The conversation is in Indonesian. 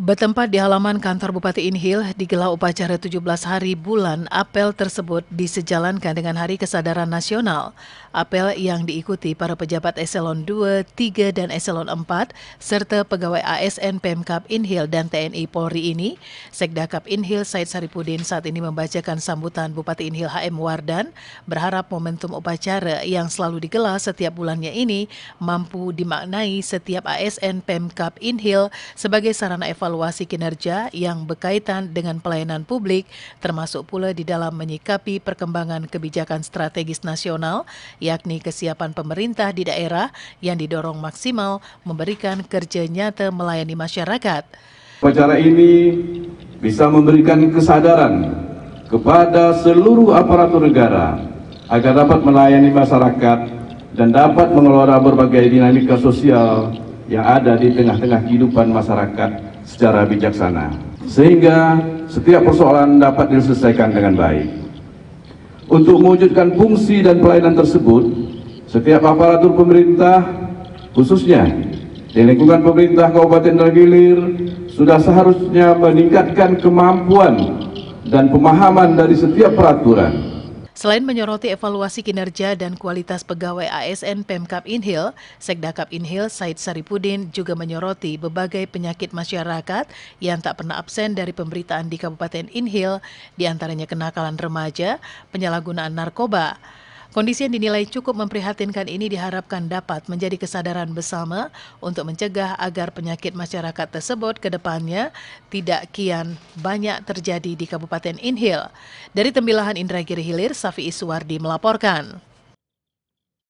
Bertempat di halaman kantor Bupati Inhil, digelar upacara 17 hari bulan apel tersebut disejalankan dengan Hari Kesadaran Nasional. Apel yang diikuti para pejabat Eselon 2, 3, dan Eselon 4, serta pegawai ASN Pemkap Inhil dan TNI Polri ini, Sekda Kap Inhil Said Saripudin saat ini membacakan sambutan Bupati Inhil HM Wardan, berharap momentum upacara yang selalu digelar setiap bulannya ini mampu dimaknai setiap ASN Pemkap Inhil sebagai sarana evaluasi kinerja yang berkaitan dengan pelayanan publik, termasuk pula di dalam menyikapi perkembangan kebijakan strategis nasional yakni kesiapan pemerintah di daerah yang didorong maksimal memberikan kerja nyata melayani masyarakat. Upacara ini bisa memberikan kesadaran kepada seluruh aparatur negara agar dapat melayani masyarakat dan dapat mengelola berbagai dinamika sosial yang ada di tengah-tengah kehidupan masyarakat secara bijaksana. Sehingga setiap persoalan dapat diselesaikan dengan baik. Untuk mewujudkan fungsi dan pelayanan tersebut, setiap aparatur pemerintah, khususnya di lingkungan pemerintah Kabupaten Nagilir, sudah seharusnya meningkatkan kemampuan dan pemahaman dari setiap peraturan Selain menyoroti evaluasi kinerja dan kualitas pegawai ASN Pemkap Inhil, Sekda Kap Inhil Said Saripudin juga menyoroti berbagai penyakit masyarakat yang tak pernah absen dari pemberitaan di Kabupaten Inhil, diantaranya kenakalan remaja, penyalahgunaan narkoba, Kondisi yang dinilai cukup memprihatinkan ini diharapkan dapat menjadi kesadaran bersama untuk mencegah agar penyakit masyarakat tersebut ke depannya tidak kian banyak terjadi di Kabupaten Inhil. Dari Tembilahan Indragiri Hilir, Safi Iswardi melaporkan.